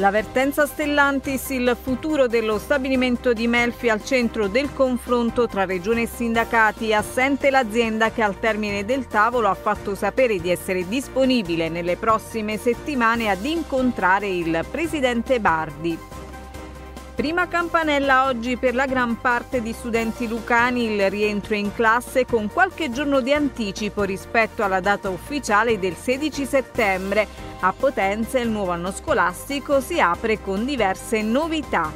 L'avvertenza Stellantis, il futuro dello stabilimento di Melfi al centro del confronto tra regione e sindacati, assente l'azienda che al termine del tavolo ha fatto sapere di essere disponibile nelle prossime settimane ad incontrare il presidente Bardi. Prima campanella oggi per la gran parte di studenti lucani, il rientro in classe con qualche giorno di anticipo rispetto alla data ufficiale del 16 settembre. A Potenza il nuovo anno scolastico si apre con diverse novità.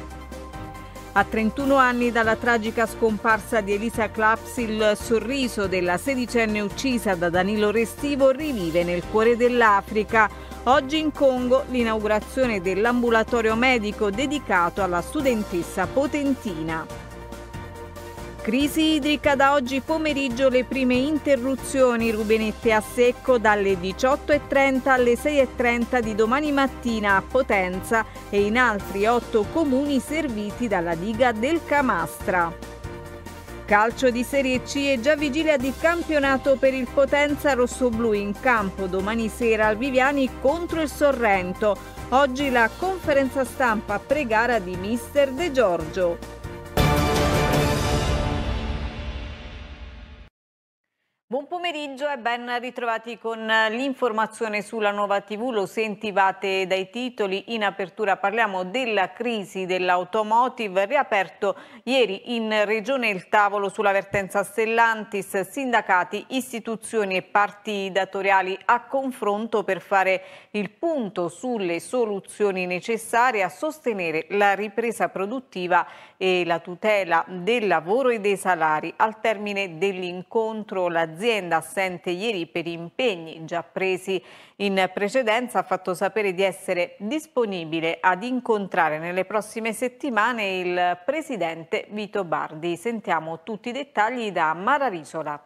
A 31 anni dalla tragica scomparsa di Elisa Claps, il sorriso della sedicenne uccisa da Danilo Restivo rivive nel cuore dell'Africa. Oggi in Congo l'inaugurazione dell'ambulatorio medico dedicato alla studentessa potentina. Crisi idrica da oggi pomeriggio le prime interruzioni, rubinette a secco dalle 18.30 alle 6.30 di domani mattina a Potenza e in altri otto comuni serviti dalla diga del Camastra. Calcio di Serie C e già vigilia di campionato per il Potenza rossoblù in campo domani sera al Viviani contro il Sorrento. Oggi la conferenza stampa pregara di mister De Giorgio. pomeriggio e ben ritrovati con eh, l'informazione sulla nuova TV, lo sentivate dai titoli. In apertura parliamo della crisi dell'automotive, riaperto ieri in Regione il tavolo sulla vertenza Stellantis, sindacati, istituzioni e parti datoriali a confronto per fare il punto sulle soluzioni necessarie a sostenere la ripresa produttiva e la tutela del lavoro e dei salari. Al termine dell'incontro l'azienda assente ieri per impegni già presi in precedenza ha fatto sapere di essere disponibile ad incontrare nelle prossime settimane il presidente Vito Bardi. Sentiamo tutti i dettagli da Mara Risola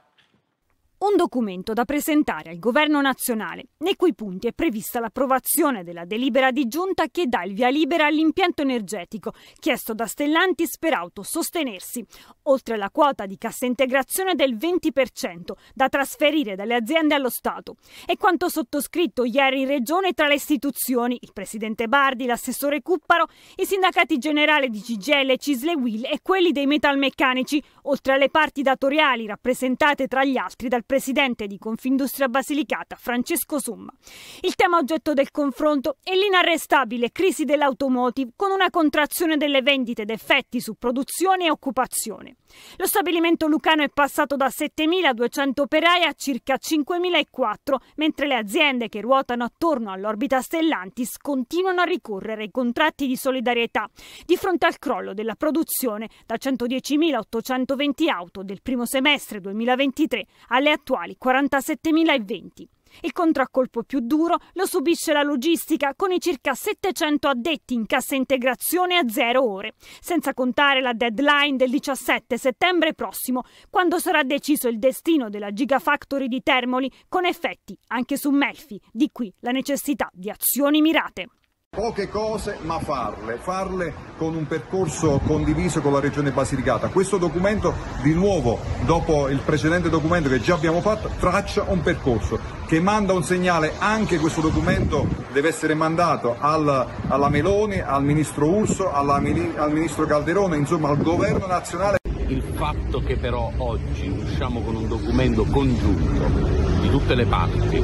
un documento da presentare al governo nazionale, nei cui punti è prevista l'approvazione della delibera di giunta che dà il via libera all'impianto energetico chiesto da Stellantis per autosostenersi, oltre alla quota di cassa integrazione del 20% da trasferire dalle aziende allo Stato. E quanto sottoscritto ieri in regione tra le istituzioni, il presidente Bardi, l'assessore Cupparo, i sindacati generali di CGL, Cisle Will e quelli dei metalmeccanici, oltre alle parti datoriali rappresentate tra gli altri dal presidente di Confindustria Basilicata, Francesco Summa. Il tema oggetto del confronto è l'inarrestabile crisi dell'automotive con una contrazione delle vendite ed effetti su produzione e occupazione. Lo stabilimento lucano è passato da 7.200 operai a circa 5.004, mentre le aziende che ruotano attorno all'orbita Stellantis continuano a ricorrere ai contratti di solidarietà di fronte al crollo della produzione da 110.820 auto del primo semestre 2023 alle attuali 47.020. Il contraccolpo più duro lo subisce la logistica con i circa 700 addetti in cassa integrazione a zero ore, senza contare la deadline del 17 settembre prossimo, quando sarà deciso il destino della Gigafactory di Termoli con effetti anche su Melfi, di qui la necessità di azioni mirate. Poche cose ma farle, farle con un percorso condiviso con la Regione Basilicata. Questo documento di nuovo, dopo il precedente documento che già abbiamo fatto, traccia un percorso che manda un segnale, anche questo documento deve essere mandato al, alla Meloni, al Ministro Urso, alla, al Ministro Calderone, insomma al Governo nazionale il fatto che però oggi usciamo con un documento congiunto di tutte le parti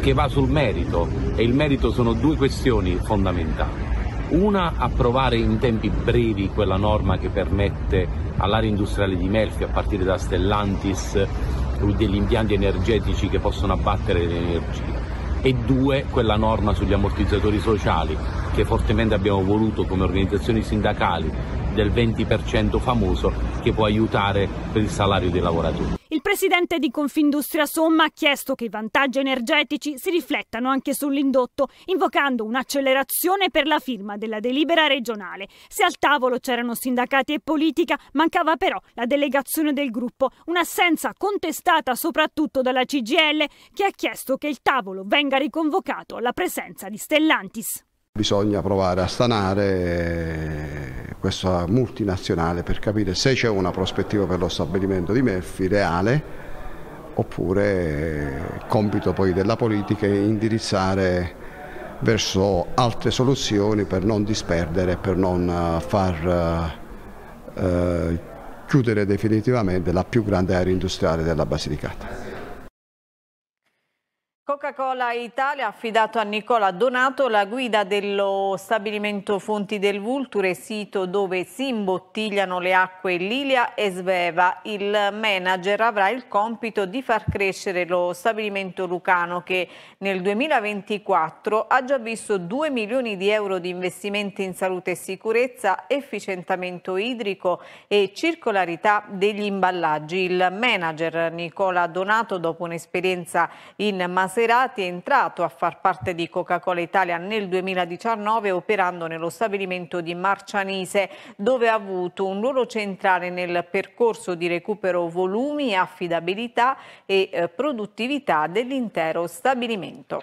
che va sul merito e il merito sono due questioni fondamentali. Una, approvare in tempi brevi quella norma che permette all'area industriale di Melfi, a partire da Stellantis, degli impianti energetici che possono abbattere l'energia. E due, quella norma sugli ammortizzatori sociali, che fortemente abbiamo voluto come organizzazioni sindacali del 20% famoso che può aiutare per il salario dei lavoratori. Il presidente di Confindustria Somma ha chiesto che i vantaggi energetici si riflettano anche sull'indotto, invocando un'accelerazione per la firma della delibera regionale. Se al tavolo c'erano sindacati e politica, mancava però la delegazione del gruppo, un'assenza contestata soprattutto dalla CGL che ha chiesto che il tavolo venga riconvocato alla presenza di Stellantis. Bisogna provare a stanare eh, questa multinazionale per capire se c'è una prospettiva per lo stabilimento di Melfi reale oppure eh, compito poi della politica è indirizzare verso altre soluzioni per non disperdere, per non eh, far eh, chiudere definitivamente la più grande area industriale della Basilicata. Coca-Cola Italia ha affidato a Nicola Donato la guida dello stabilimento Fonti del Vulture, sito dove si imbottigliano le acque Lilia e Sveva. Il manager avrà il compito di far crescere lo stabilimento lucano che nel 2024 ha già visto 2 milioni di euro di investimenti in salute e sicurezza, efficientamento idrico e circolarità degli imballaggi. Il manager Nicola Donato, dopo un'esperienza in Maserati, Foirati è entrato a far parte di Coca-Cola Italia nel 2019 operando nello stabilimento di Marcianise dove ha avuto un ruolo centrale nel percorso di recupero volumi, affidabilità e eh, produttività dell'intero stabilimento.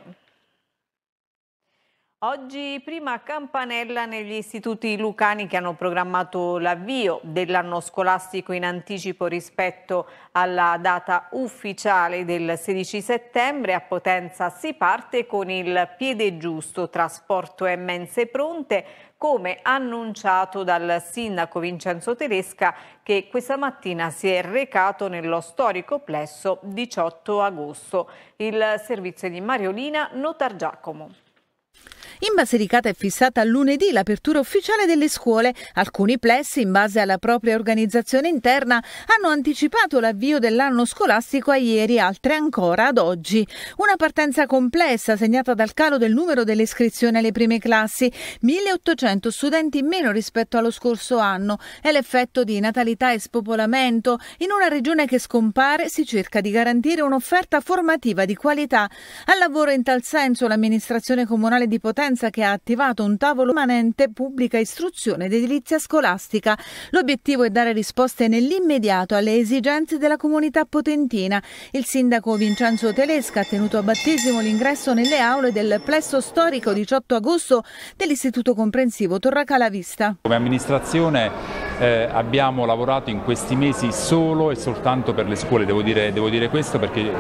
Oggi prima campanella negli istituti lucani che hanno programmato l'avvio dell'anno scolastico in anticipo rispetto alla data ufficiale del 16 settembre. A Potenza si parte con il piede giusto, trasporto e mense pronte, come annunciato dal sindaco Vincenzo Tedesca che questa mattina si è recato nello storico plesso 18 agosto. Il servizio di Mariolina Notar Giacomo. In Basilicata è fissata lunedì l'apertura ufficiale delle scuole. Alcuni plessi, in base alla propria organizzazione interna, hanno anticipato l'avvio dell'anno scolastico a ieri, altre ancora ad oggi. Una partenza complessa segnata dal calo del numero delle iscrizioni alle prime classi, 1800 studenti in meno rispetto allo scorso anno, è l'effetto di natalità e spopolamento. In una regione che scompare si cerca di garantire un'offerta formativa di qualità. Al lavoro in tal senso l'amministrazione comunale di Potenza Presidenza che ha attivato un tavolo permanente pubblica istruzione ed edilizia scolastica. L'obiettivo è dare risposte nell'immediato alle esigenze della comunità potentina. Il sindaco Vincenzo Telesca ha tenuto a battesimo l'ingresso nelle aule del plesso storico 18 agosto dell'Istituto Comprensivo Torracalavista. Come amministrazione eh, abbiamo lavorato in questi mesi solo e soltanto per le scuole, devo dire, devo dire questo perché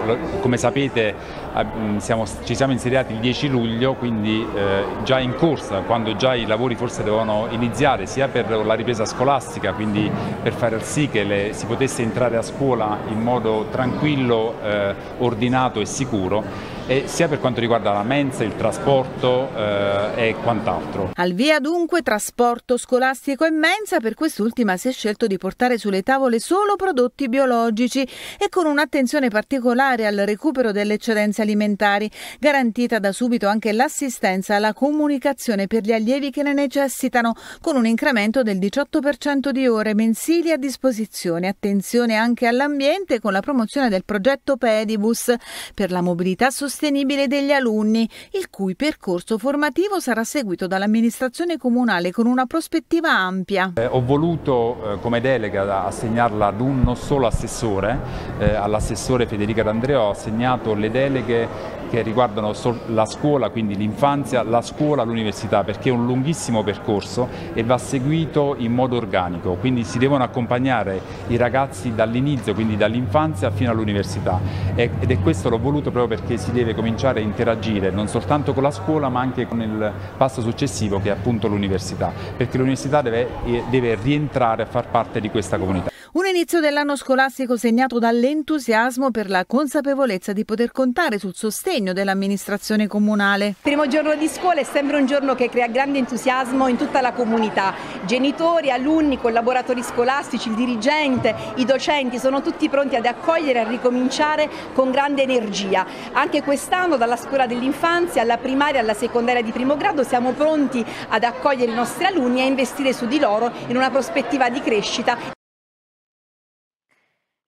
come sapete mm, siamo, ci siamo insediati il 10 luglio, quindi eh, già in corsa, quando già i lavori forse dovevano iniziare, sia per la ripresa scolastica, quindi per far sì che le, si potesse entrare a scuola in modo tranquillo, eh, ordinato e sicuro eh, sia per quanto riguarda la mensa, il trasporto eh, e quant'altro. Al via dunque trasporto scolastico e mensa, per quest'ultima si è scelto di portare sulle tavole solo prodotti biologici e con un'attenzione particolare al recupero delle eccedenze alimentari, garantita da subito anche l'assistenza alla comunicazione per gli allievi che ne necessitano, con un incremento del 18% di ore mensili a disposizione. Attenzione anche all'ambiente con la promozione del progetto Pedibus per la mobilità sostenibile sostenibile degli alunni, il cui percorso formativo sarà seguito dall'amministrazione comunale con una prospettiva ampia. Eh, ho voluto eh, come delega assegnarla ad un non solo assessore, eh, all'assessore Federica D'Andrea ho assegnato le deleghe che riguardano la scuola, quindi l'infanzia, la scuola, l'università, perché è un lunghissimo percorso e va seguito in modo organico, quindi si devono accompagnare i ragazzi dall'inizio, quindi dall'infanzia fino all'università ed è questo l'ho voluto proprio perché si deve cominciare a interagire non soltanto con la scuola ma anche con il passo successivo che è appunto l'università, perché l'università deve, eh, deve rientrare a far parte di questa comunità. Un inizio dell'anno scolastico segnato dall'entusiasmo per la consapevolezza di poter contare sul sostegno dell'amministrazione comunale. Il primo giorno di scuola è sempre un giorno che crea grande entusiasmo in tutta la comunità. Genitori, alunni, collaboratori scolastici, il dirigente, i docenti sono tutti pronti ad accogliere e a ricominciare con grande energia. Anche quest'anno dalla scuola dell'infanzia alla primaria alla secondaria di primo grado siamo pronti ad accogliere i nostri alunni e a investire su di loro in una prospettiva di crescita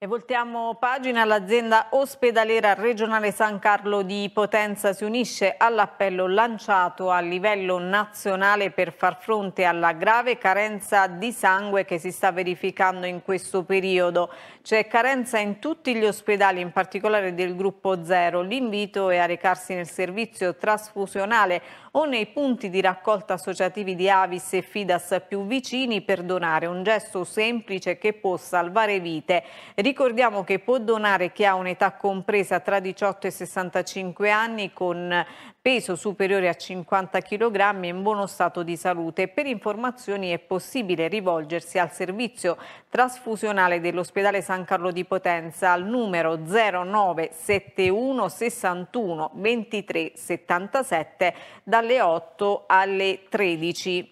e voltiamo pagina, l'azienda ospedaliera regionale San Carlo di Potenza si unisce all'appello lanciato a livello nazionale per far fronte alla grave carenza di sangue che si sta verificando in questo periodo. C'è carenza in tutti gli ospedali, in particolare del gruppo zero. L'invito è a recarsi nel servizio trasfusionale o nei punti di raccolta associativi di Avis e Fidas più vicini per donare un gesto semplice che può salvare vite. Ricordiamo che può donare chi ha un'età compresa tra 18 e 65 anni con peso superiore a 50 kg e in buono stato di salute. Per informazioni è possibile rivolgersi al servizio trasfusionale dell'ospedale San Carlo di Potenza al numero 0971 61 23 77 dalle 8 alle 13.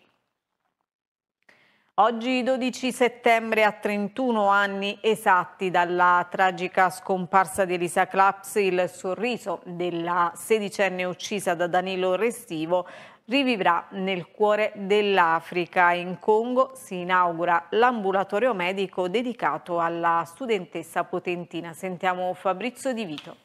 Oggi 12 settembre a 31 anni esatti dalla tragica scomparsa di Elisa Claps, il sorriso della sedicenne uccisa da Danilo Restivo rivivrà nel cuore dell'Africa. In Congo si inaugura l'ambulatorio medico dedicato alla studentessa potentina. Sentiamo Fabrizio Di Vito.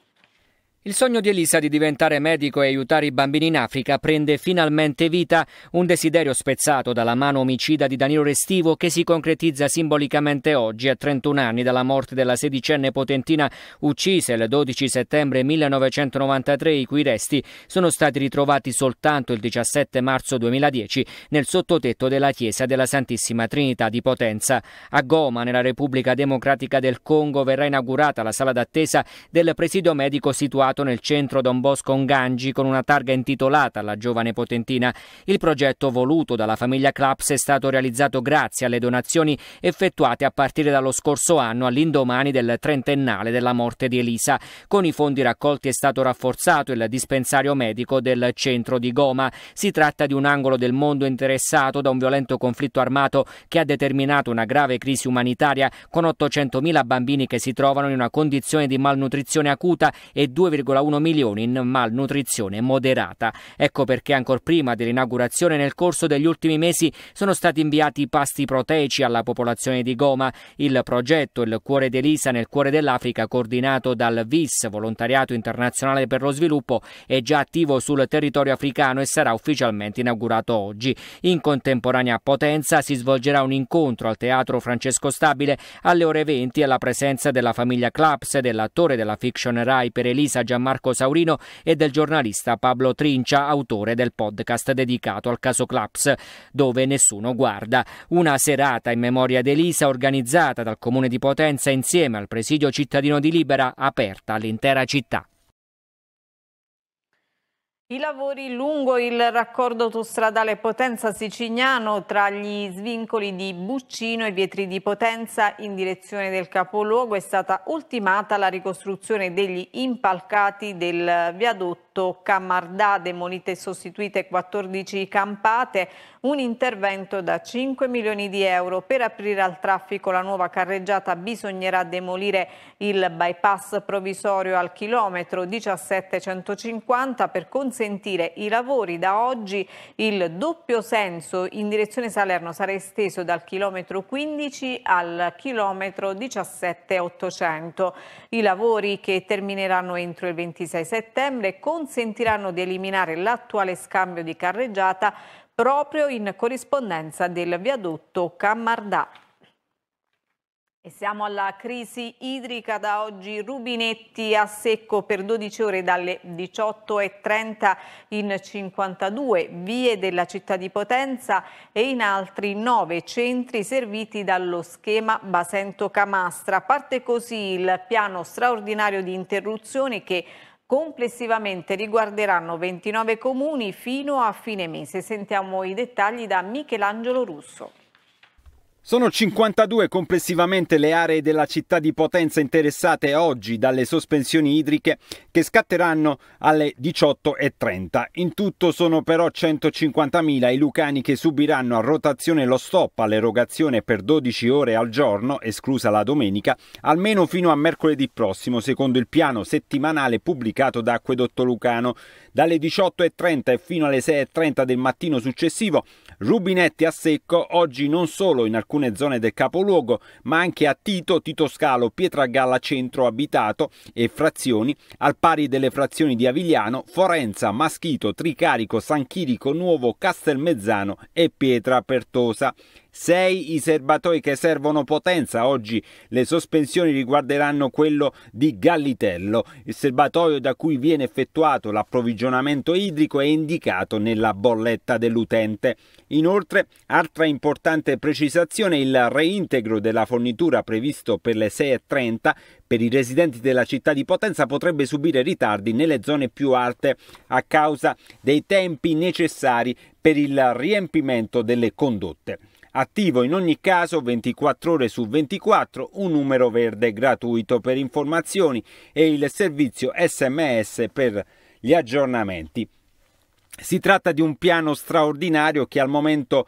Il sogno di Elisa di diventare medico e aiutare i bambini in Africa prende finalmente vita, un desiderio spezzato dalla mano omicida di Danilo Restivo che si concretizza simbolicamente oggi a 31 anni dalla morte della sedicenne potentina uccisa il 12 settembre 1993 i cui resti sono stati ritrovati soltanto il 17 marzo 2010 nel sottotetto della chiesa della Santissima Trinità di Potenza. A Goma, nella Repubblica Democratica del Congo, verrà inaugurata la sala d'attesa del presidio medico situato inaugurato nel centro Don Bosco Ongangi con una targa intitolata alla giovane potentina. Il progetto voluto dalla famiglia Claps è stato realizzato grazie alle donazioni effettuate a partire dallo scorso anno all'indomani del trentennale della morte di Elisa. Con i fondi raccolti è stato rafforzato il dispensario medico del centro di Goma. Si tratta di un angolo del mondo interessato da un violento conflitto armato che ha determinato una grave crisi umanitaria con 800.000 bambini che si trovano in una condizione di malnutrizione acuta e 2,5 2,1 milioni in malnutrizione moderata. Ecco perché ancora prima dell'inaugurazione nel corso degli ultimi mesi sono stati inviati pasti proteici alla popolazione di Goma. Il progetto Il cuore d'Elisa nel cuore dell'Africa, coordinato dal VIS, Volontariato Internazionale per lo Sviluppo, è già attivo sul territorio africano e sarà ufficialmente inaugurato oggi. In contemporanea a Potenza si svolgerà un incontro al Teatro Francesco Stabile alle ore 20 alla presenza della famiglia Claps, dell'attore della fiction Rai per Elisa Gianmarco Saurino e del giornalista Pablo Trincia, autore del podcast dedicato al caso Claps, dove nessuno guarda. Una serata in memoria di Elisa organizzata dal comune di Potenza insieme al presidio cittadino di Libera, aperta all'intera città. I lavori lungo il raccordo autostradale Potenza-Sicignano tra gli svincoli di Buccino e Vietri di Potenza in direzione del capoluogo è stata ultimata la ricostruzione degli impalcati del viadotto 8 camardà demolite e sostituite 14 campate, un intervento da 5 milioni di euro. Per aprire al traffico la nuova carreggiata bisognerà demolire il bypass provvisorio al chilometro 1750 per consentire i lavori da oggi il doppio senso in direzione Salerno sarà esteso dal chilometro 15 al chilometro 17800. I lavori che termineranno entro il 26 settembre con consentiranno di eliminare l'attuale scambio di carreggiata proprio in corrispondenza del viadotto Cammardà. E siamo alla crisi idrica da oggi, rubinetti a secco per 12 ore dalle 18.30 in 52 vie della città di Potenza e in altri 9 centri serviti dallo schema Basento Camastra. Parte così il piano straordinario di interruzioni che Complessivamente riguarderanno 29 comuni fino a fine mese. Sentiamo i dettagli da Michelangelo Russo. Sono 52 complessivamente le aree della città di Potenza interessate oggi dalle sospensioni idriche che scatteranno alle 18.30. In tutto sono però 150.000 i lucani che subiranno a rotazione lo stop all'erogazione per 12 ore al giorno, esclusa la domenica, almeno fino a mercoledì prossimo, secondo il piano settimanale pubblicato da Acquedotto Lucano. Dalle 18.30 e fino alle 6.30 del mattino successivo Rubinetti a secco oggi non solo in alcune zone del capoluogo, ma anche a Tito, Tito Scalo, Pietragalla Centro abitato e frazioni, al pari delle frazioni di Avigliano, Forenza, Maschito, Tricarico, San Chirico Nuovo, Castelmezzano e Pietra Pertosa. 6 i serbatoi che servono potenza, oggi le sospensioni riguarderanno quello di Gallitello. Il serbatoio da cui viene effettuato l'approvvigionamento idrico è indicato nella bolletta dell'utente. Inoltre, altra importante precisazione, il reintegro della fornitura previsto per le 6.30 per i residenti della città di Potenza potrebbe subire ritardi nelle zone più alte a causa dei tempi necessari per il riempimento delle condotte. Attivo in ogni caso 24 ore su 24 un numero verde gratuito per informazioni e il servizio SMS per gli aggiornamenti. Si tratta di un piano straordinario che al momento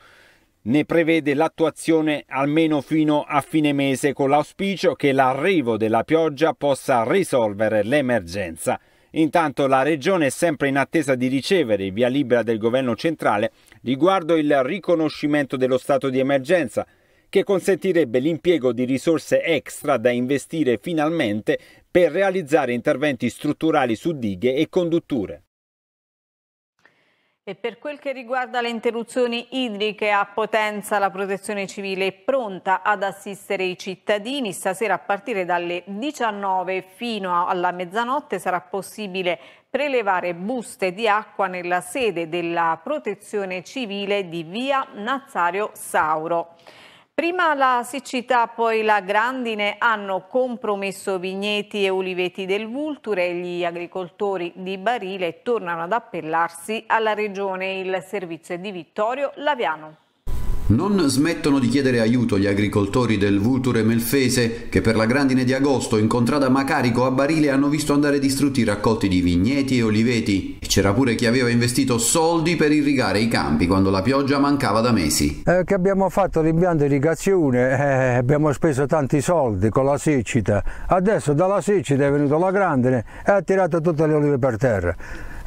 ne prevede l'attuazione almeno fino a fine mese con l'auspicio che l'arrivo della pioggia possa risolvere l'emergenza. Intanto la regione è sempre in attesa di ricevere via libera del governo centrale riguardo il riconoscimento dello stato di emergenza, che consentirebbe l'impiego di risorse extra da investire finalmente per realizzare interventi strutturali su dighe e condutture. E per quel che riguarda le interruzioni idriche a Potenza, la protezione civile è pronta ad assistere i cittadini. Stasera a partire dalle 19 fino alla mezzanotte sarà possibile prelevare buste di acqua nella sede della protezione civile di via Nazario Sauro. Prima la siccità, poi la grandine hanno compromesso vigneti e uliveti del Vulture e gli agricoltori di Barile tornano ad appellarsi alla regione. Il servizio è di Vittorio Laviano. Non smettono di chiedere aiuto gli agricoltori del Vulture Melfese che per la grandine di agosto in contrada Macarico a Barile hanno visto andare distrutti i raccolti di vigneti e oliveti. E c'era pure chi aveva investito soldi per irrigare i campi quando la pioggia mancava da mesi. Eh, che abbiamo fatto l'impianto di irrigazione, eh, eh, abbiamo speso tanti soldi con la siccita. Adesso dalla siccita è venuta la grandine e ha tirato tutte le olive per terra.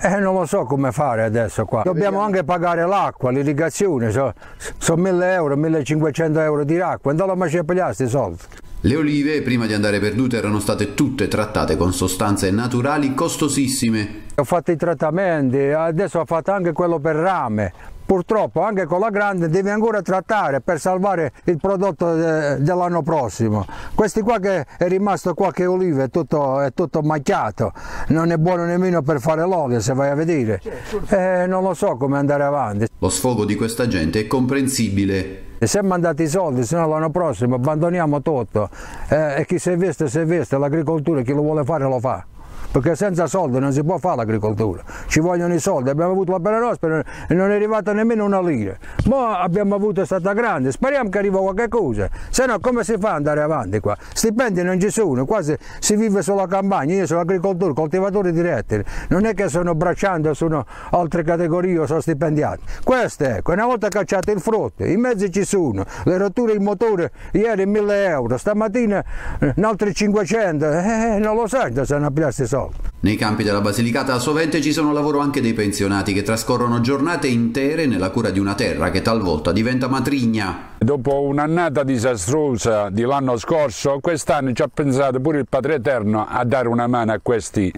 Eh, non lo so come fare adesso qua. Dobbiamo anche pagare l'acqua, l'irrigazione, sono so 1000 euro, 1500 euro di acqua, andiamo a macellarsi i soldi. Le olive, prima di andare perdute, erano state tutte trattate con sostanze naturali costosissime. Ho fatto i trattamenti, adesso ho fatto anche quello per rame. Purtroppo anche con la grande devi ancora trattare per salvare il prodotto de, eh, dell'anno prossimo. Questi qua che è rimasto qualche olive, è tutto, è tutto macchiato, non è buono nemmeno per fare l'olio se vai a vedere. Eh, non lo so come andare avanti. Lo sfogo di questa gente è comprensibile e se mandate i soldi, se no l'anno prossimo abbandoniamo tutto eh, e chi si è visto si è visto, l'agricoltura chi lo vuole fare lo fa perché senza soldi non si può fare l'agricoltura, ci vogliono i soldi, abbiamo avuto la bella nostra e non è arrivata nemmeno una lira, ma abbiamo avuto è stata grande, speriamo che arriva qualche cosa, se no come si fa ad andare avanti qua? Stipendi non ci sono, quasi si, vive sulla campagna, io sono agricoltore, coltivatore diretto, non è che sono bracciante o sono altre categorie o sono stipendiati, questo è, ecco, una volta cacciato il frutto, i mezzi ci sono, le rotture il motore ieri 1000 euro, stamattina eh, un altro 500, eh, eh, non lo sai se ne pigliasse soldi. Nei campi della Basilicata sovente ci sono lavoro anche dei pensionati che trascorrono giornate intere nella cura di una terra che talvolta diventa matrigna. Dopo un'annata disastrosa di l'anno scorso, quest'anno ci ha pensato pure il Padre Eterno a dare una mano a questi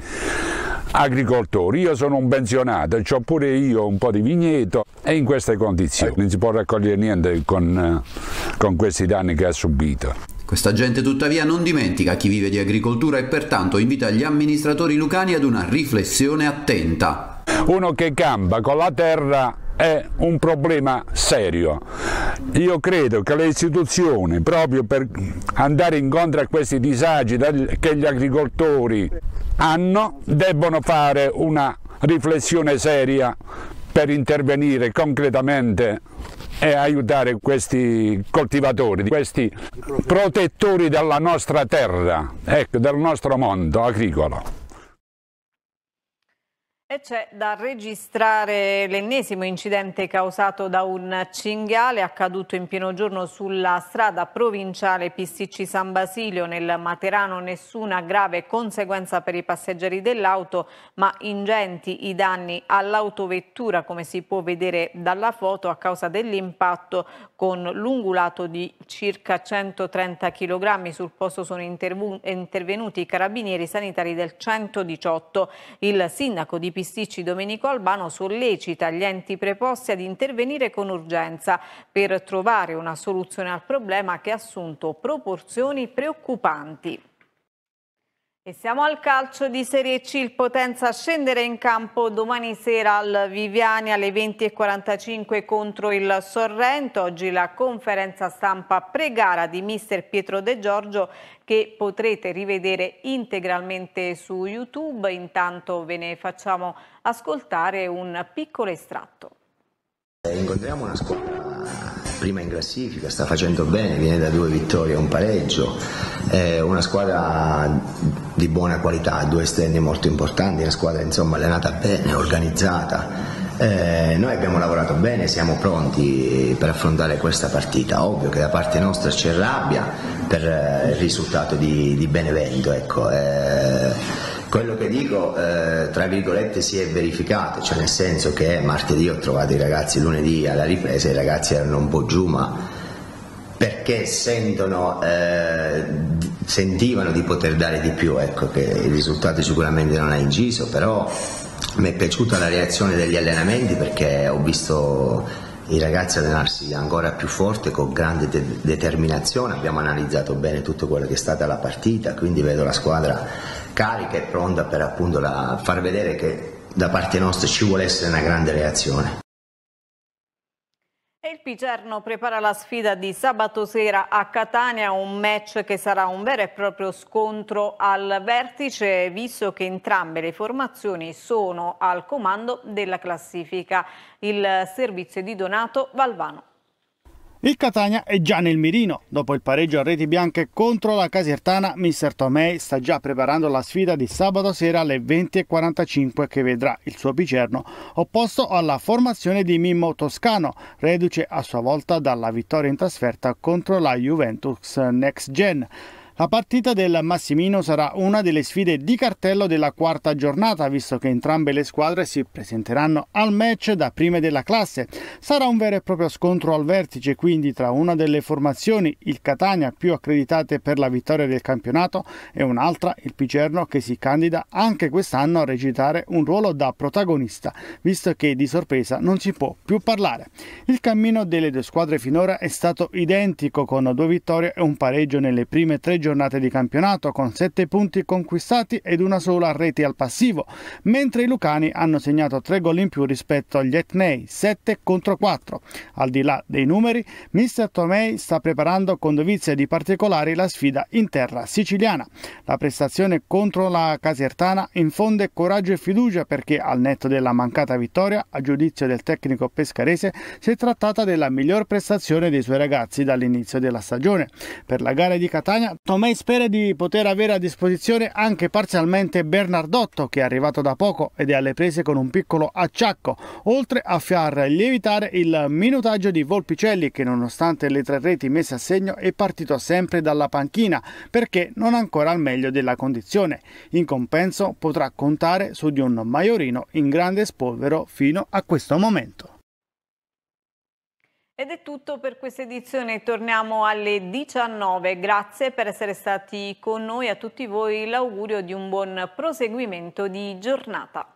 agricoltori. Io sono un pensionato, ho pure io un po' di vigneto e in queste condizioni non si può raccogliere niente con, eh, con questi danni che ha subito. Questa gente tuttavia non dimentica chi vive di agricoltura e pertanto invita gli amministratori lucani ad una riflessione attenta. Uno che campa con la terra è un problema serio. Io credo che le istituzioni, proprio per andare incontro a questi disagi che gli agricoltori hanno, debbono fare una riflessione seria per intervenire concretamente e aiutare questi coltivatori, questi protettori della nostra terra, ecco, del nostro mondo agricolo. E c'è da registrare l'ennesimo incidente causato da un cinghiale accaduto in pieno giorno sulla strada provinciale Pisticci San Basilio nel Materano. Nessuna grave conseguenza per i passeggeri dell'auto, ma ingenti i danni all'autovettura, come si può vedere dalla foto, a causa dell'impatto con l'ungulato di circa 130 kg. Sul posto sono intervenuti i carabinieri sanitari del 118. Il sindaco di Pisticci Bisticci Domenico Albano sollecita gli enti preposti ad intervenire con urgenza per trovare una soluzione al problema che ha assunto proporzioni preoccupanti. E siamo al calcio di Serie C, il Potenza scendere in campo domani sera al Viviani alle 20.45 contro il Sorrento. Oggi la conferenza stampa pre-gara di mister Pietro De Giorgio che potrete rivedere integralmente su YouTube. Intanto ve ne facciamo ascoltare un piccolo estratto. Eh, incontriamo una squadra prima in classifica, sta facendo bene, viene da due vittorie e un pareggio, è una squadra di buona qualità, due esterni molto importanti, una squadra insomma, allenata bene, organizzata. Eh, noi abbiamo lavorato bene, siamo pronti per affrontare questa partita. Ovvio che da parte nostra c'è rabbia per il risultato di, di Benevento. Ecco. Eh, quello che dico, eh, tra virgolette, si è verificato, cioè nel senso che martedì ho trovato i ragazzi lunedì alla ripresa, i ragazzi erano un po' giù, ma perché sentono, eh, sentivano di poter dare di più, ecco che il risultato sicuramente non ha inciso, però mi è piaciuta la reazione degli allenamenti perché ho visto i ragazzi allenarsi ancora più forte con grande de- determinazione, abbiamo analizzato bene tutto quello che è stata la partita, quindi vedo la squadra carica e pronta per appunto la, far vedere che da parte nostra ci vuole essere una grande reazione. E il Picerno prepara la sfida di sabato sera a Catania, un match che sarà un vero e proprio scontro al vertice, visto che entrambe le formazioni sono al comando della classifica. Il servizio di Donato Valvano. Il Catania è già nel mirino. Dopo il pareggio a reti bianche contro la Casertana, Mr. Tomei sta già preparando la sfida di sabato sera alle 20.45 che vedrà il suo Picerno opposto alla formazione di Mimmo Toscano, reduce a sua volta dalla vittoria in trasferta contro la Juventus Next Gen. La partita del Massimino sarà una delle sfide di cartello della quarta giornata, visto che entrambe le squadre si presenteranno al match da prime della classe. Sarà un vero e proprio scontro al vertice, quindi tra una delle formazioni, il Catania più accreditate per la vittoria del campionato, e un'altra, il Picerno, che si candida anche quest'anno a recitare un ruolo da protagonista, visto che di sorpresa non si può più parlare. Il cammino delle due squadre finora è stato identico, con due vittorie e un pareggio nelle prime tre giornate giornate di campionato con 7 punti conquistati ed una sola rete al passivo, mentre i lucani hanno segnato 3 gol in più rispetto agli etnei, 7 contro 4. Al di là dei numeri, Mister Tomei sta preparando con dovizia di particolari la sfida in terra siciliana. La prestazione contro la Casertana infonde coraggio e fiducia perché al netto della mancata vittoria, a giudizio del tecnico pescarese, si è trattata della miglior prestazione dei suoi ragazzi dall'inizio della stagione. Per la gara di Catania, Tomei Somei spera di poter avere a disposizione anche parzialmente Bernardotto, che è arrivato da poco ed è alle prese con un piccolo acciacco, oltre a far lievitare il minutaggio di Volpicelli, che nonostante le tre reti messe a segno è partito sempre dalla panchina, perché non ancora al meglio della condizione. In compenso potrà contare su di un maiorino in grande spolvero fino a questo momento. Ed è tutto per questa edizione, torniamo alle 19. Grazie per essere stati con noi, a tutti voi l'augurio di un buon proseguimento di giornata.